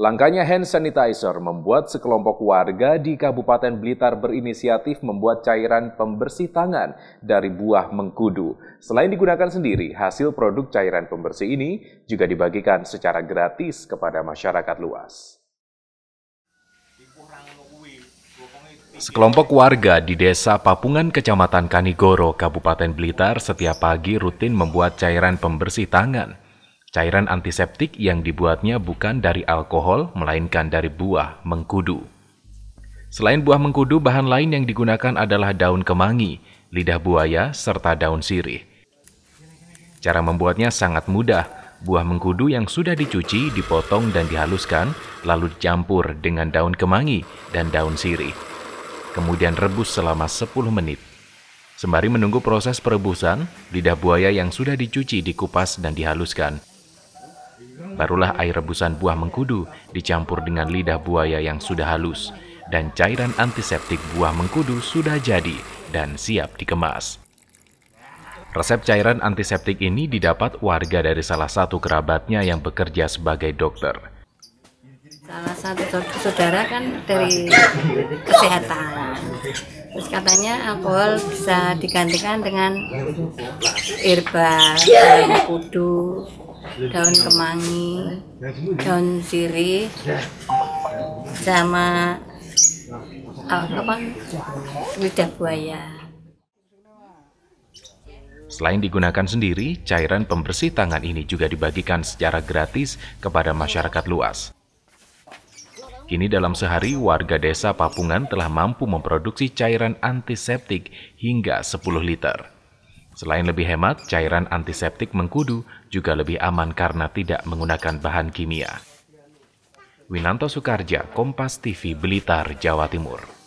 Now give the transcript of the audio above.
Langkahnya hand sanitizer membuat sekelompok warga di Kabupaten Blitar berinisiatif membuat cairan pembersih tangan dari buah mengkudu. Selain digunakan sendiri, hasil produk cairan pembersih ini juga dibagikan secara gratis kepada masyarakat luas. Sekelompok warga di desa Papungan, Kecamatan Kanigoro, Kabupaten Blitar setiap pagi rutin membuat cairan pembersih tangan. Cairan antiseptik yang dibuatnya bukan dari alkohol, melainkan dari buah mengkudu. Selain buah mengkudu, bahan lain yang digunakan adalah daun kemangi, lidah buaya, serta daun sirih. Cara membuatnya sangat mudah. Buah mengkudu yang sudah dicuci, dipotong, dan dihaluskan, lalu dicampur dengan daun kemangi dan daun sirih. Kemudian rebus selama 10 menit. Sembari menunggu proses perebusan, lidah buaya yang sudah dicuci dikupas dan dihaluskan, Barulah air rebusan buah mengkudu dicampur dengan lidah buaya yang sudah halus, dan cairan antiseptik buah mengkudu sudah jadi dan siap dikemas. Resep cairan antiseptik ini didapat warga dari salah satu kerabatnya yang bekerja sebagai dokter. Salah satu saudara kan dari kesehatan. Terus katanya alkohol bisa digantikan dengan herbal, kudu, daun kemangi daun sirih sama oh, apa lidah buaya Selain digunakan sendiri, cairan pembersih tangan ini juga dibagikan secara gratis kepada masyarakat luas. Kini dalam sehari, warga desa Papungan telah mampu memproduksi cairan antiseptik hingga 10 liter. Selain lebih hemat, cairan antiseptik mengkudu juga lebih aman karena tidak menggunakan bahan kimia. Winanto Sukarja, Kompas TV, Blitar, Jawa Timur.